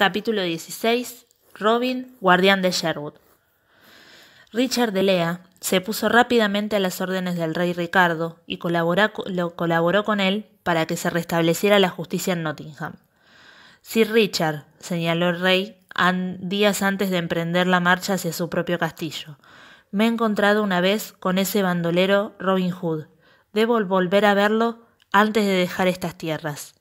Capítulo 16. Robin, guardián de Sherwood. Richard de Lea se puso rápidamente a las órdenes del rey Ricardo y colaboró con él para que se restableciera la justicia en Nottingham. Sir Richard, señaló el rey días antes de emprender la marcha hacia su propio castillo, me he encontrado una vez con ese bandolero Robin Hood. Debo volver a verlo antes de dejar estas tierras.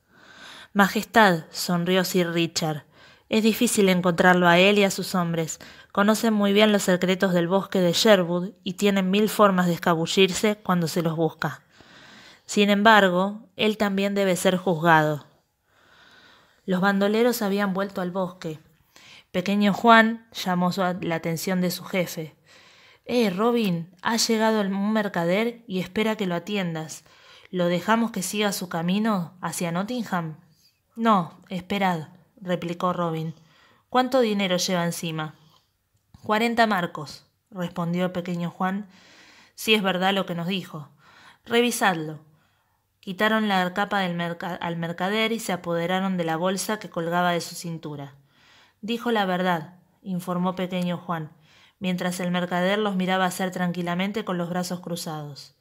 Majestad, sonrió Sir Richard, es difícil encontrarlo a él y a sus hombres. Conocen muy bien los secretos del bosque de Sherwood y tienen mil formas de escabullirse cuando se los busca. Sin embargo, él también debe ser juzgado. Los bandoleros habían vuelto al bosque. Pequeño Juan llamó la atención de su jefe. Eh, Robin, ha llegado un mercader y espera que lo atiendas. ¿Lo dejamos que siga su camino hacia Nottingham? No, esperad replicó Robin. ¿Cuánto dinero lleva encima? Cuarenta marcos, respondió pequeño Juan, si es verdad lo que nos dijo. Revisadlo. Quitaron la capa del al mercader y se apoderaron de la bolsa que colgaba de su cintura. Dijo la verdad, informó pequeño Juan, mientras el mercader los miraba hacer tranquilamente con los brazos cruzados.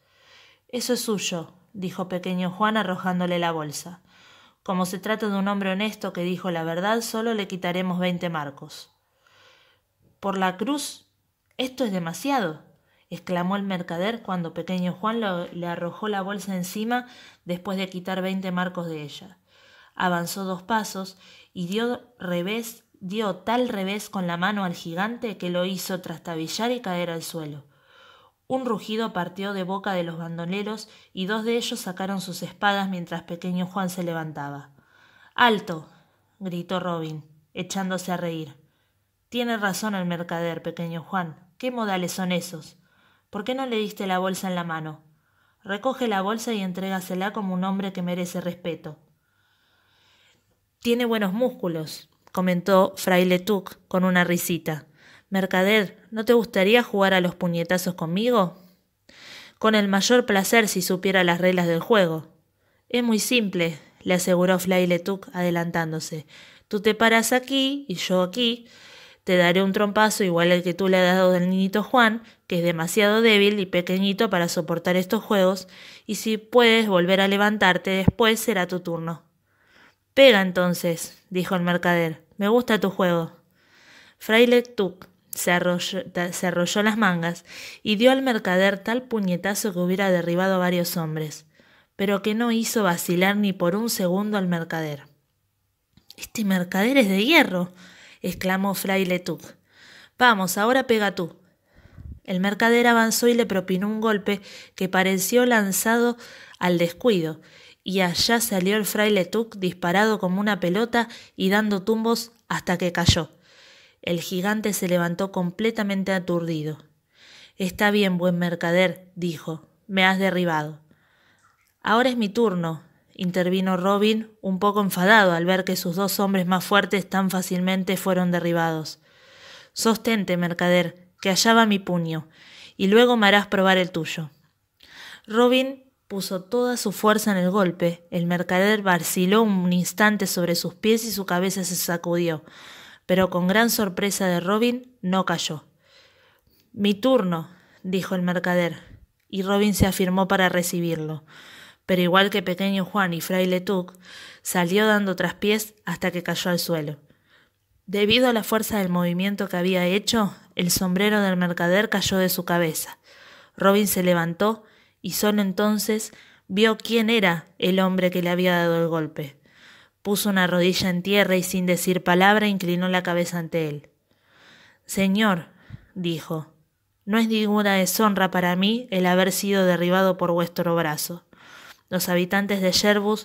Eso es suyo, dijo pequeño Juan arrojándole la bolsa. Como se trata de un hombre honesto que dijo la verdad, solo le quitaremos veinte marcos. Por la cruz, esto es demasiado, exclamó el mercader cuando pequeño Juan le arrojó la bolsa encima después de quitar veinte marcos de ella. Avanzó dos pasos y dio tal revés con la mano al gigante que lo hizo trastabillar y caer al suelo. Un rugido partió de boca de los bandoleros y dos de ellos sacaron sus espadas mientras pequeño Juan se levantaba. Alto. gritó Robin, echándose a reír. Tiene razón el mercader, pequeño Juan. ¿Qué modales son esos? ¿Por qué no le diste la bolsa en la mano? Recoge la bolsa y entrégasela como un hombre que merece respeto. Tiene buenos músculos, comentó Fraile Tuck con una risita. Mercader, ¿no te gustaría jugar a los puñetazos conmigo? Con el mayor placer si supiera las reglas del juego. Es muy simple, le aseguró Flaile Tuck adelantándose. Tú te paras aquí y yo aquí. Te daré un trompazo igual al que tú le has dado al niñito Juan, que es demasiado débil y pequeñito para soportar estos juegos, y si puedes volver a levantarte después será tu turno. Pega entonces, dijo el mercader. Me gusta tu juego. Fraile se arrolló, las mangas y dio al mercader tal puñetazo que hubiera derribado a varios hombres, pero que no hizo vacilar ni por un segundo al mercader. Este mercader es de hierro, exclamó fraile Letuc. Vamos, ahora pega tú. El mercader avanzó y le propinó un golpe que pareció lanzado al descuido, y allá salió el fraile Tuc disparado como una pelota y dando tumbos hasta que cayó. El gigante se levantó completamente aturdido. Está bien, buen mercader, dijo, me has derribado. Ahora es mi turno, intervino Robin, un poco enfadado al ver que sus dos hombres más fuertes tan fácilmente fueron derribados. Sostente, mercader, que allá va mi puño, y luego me harás probar el tuyo. Robin puso toda su fuerza en el golpe. El mercader vaciló un instante sobre sus pies y su cabeza se sacudió pero con gran sorpresa de Robin no cayó. Mi turno, dijo el mercader, y Robin se afirmó para recibirlo. Pero igual que pequeño Juan y fraile Tuck, salió dando traspiés hasta que cayó al suelo. Debido a la fuerza del movimiento que había hecho, el sombrero del mercader cayó de su cabeza. Robin se levantó y solo entonces vio quién era el hombre que le había dado el golpe puso una rodilla en tierra y sin decir palabra inclinó la cabeza ante él. Señor, dijo, no es ninguna deshonra para mí el haber sido derribado por vuestro brazo. Los habitantes de Sherwood,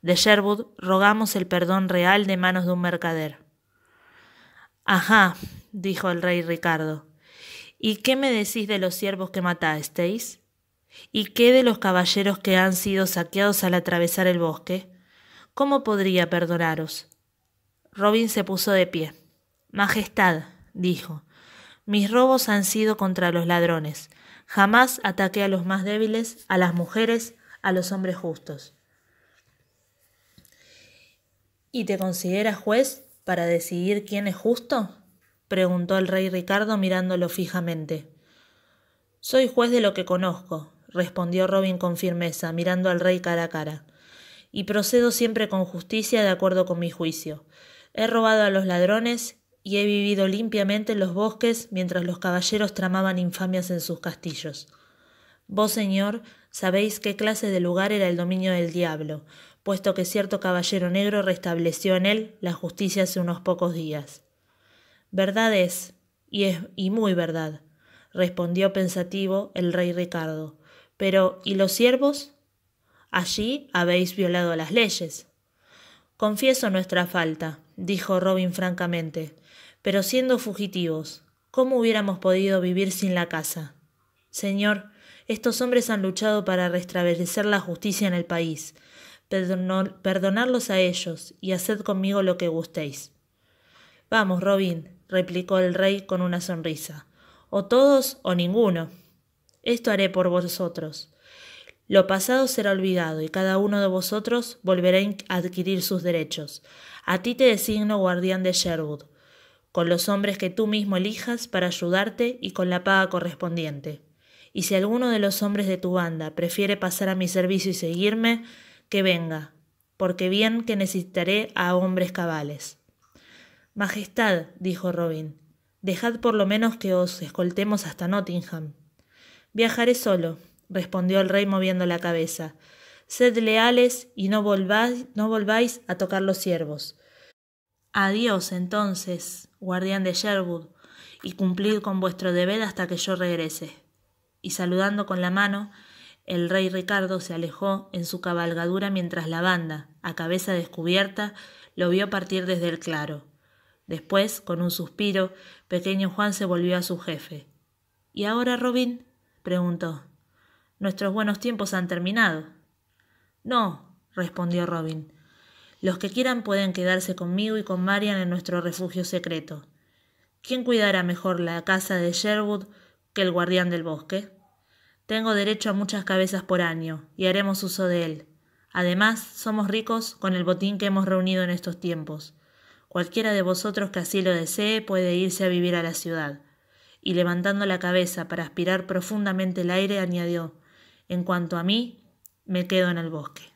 de Sherwood rogamos el perdón real de manos de un mercader. Ajá, dijo el rey Ricardo. ¿Y qué me decís de los siervos que matasteis? ¿Y qué de los caballeros que han sido saqueados al atravesar el bosque? ¿Cómo podría perdonaros? Robin se puso de pie. Majestad, dijo, mis robos han sido contra los ladrones. Jamás ataqué a los más débiles, a las mujeres, a los hombres justos. ¿Y te consideras juez para decidir quién es justo? preguntó el rey Ricardo mirándolo fijamente. Soy juez de lo que conozco, respondió Robin con firmeza, mirando al rey cara a cara y procedo siempre con justicia de acuerdo con mi juicio. He robado a los ladrones y he vivido limpiamente en los bosques mientras los caballeros tramaban infamias en sus castillos. Vos, señor, sabéis qué clase de lugar era el dominio del diablo, puesto que cierto caballero negro restableció en él la justicia hace unos pocos días. Verdad es, y es y muy verdad, respondió pensativo el rey Ricardo. Pero ¿y los siervos? Allí habéis violado las leyes. Confieso nuestra falta, dijo Robin francamente, pero siendo fugitivos, ¿cómo hubiéramos podido vivir sin la casa? Señor, estos hombres han luchado para restablecer la justicia en el país. perdonadlos perdonarlos a ellos y haced conmigo lo que gustéis. Vamos, Robin, replicó el rey con una sonrisa. O todos o ninguno. Esto haré por vosotros. Lo pasado será olvidado y cada uno de vosotros volverá a adquirir sus derechos. A ti te designo guardián de Sherwood, con los hombres que tú mismo elijas para ayudarte y con la paga correspondiente. Y si alguno de los hombres de tu banda prefiere pasar a mi servicio y seguirme, que venga, porque bien que necesitaré a hombres cabales. Majestad, dijo Robin, dejad por lo menos que os escoltemos hasta Nottingham. Viajaré solo, respondió el rey moviendo la cabeza. Sed leales y no volváis, no volváis a tocar los siervos. Adiós entonces, guardián de Sherwood, y cumplid con vuestro deber hasta que yo regrese. Y saludando con la mano, el rey Ricardo se alejó en su cabalgadura mientras la banda, a cabeza descubierta, lo vio partir desde el claro. Después, con un suspiro, pequeño Juan se volvió a su jefe. ¿Y ahora, Robin? preguntó. Nuestros buenos tiempos han terminado. No, respondió Robin. Los que quieran pueden quedarse conmigo y con Marian en nuestro refugio secreto. ¿Quién cuidará mejor la casa de Sherwood que el guardián del bosque? Tengo derecho a muchas cabezas por año, y haremos uso de él. Además, somos ricos con el botín que hemos reunido en estos tiempos. Cualquiera de vosotros que así lo desee puede irse a vivir a la ciudad. Y levantando la cabeza para aspirar profundamente el aire, añadió en cuanto a mí, me quedo en el bosque.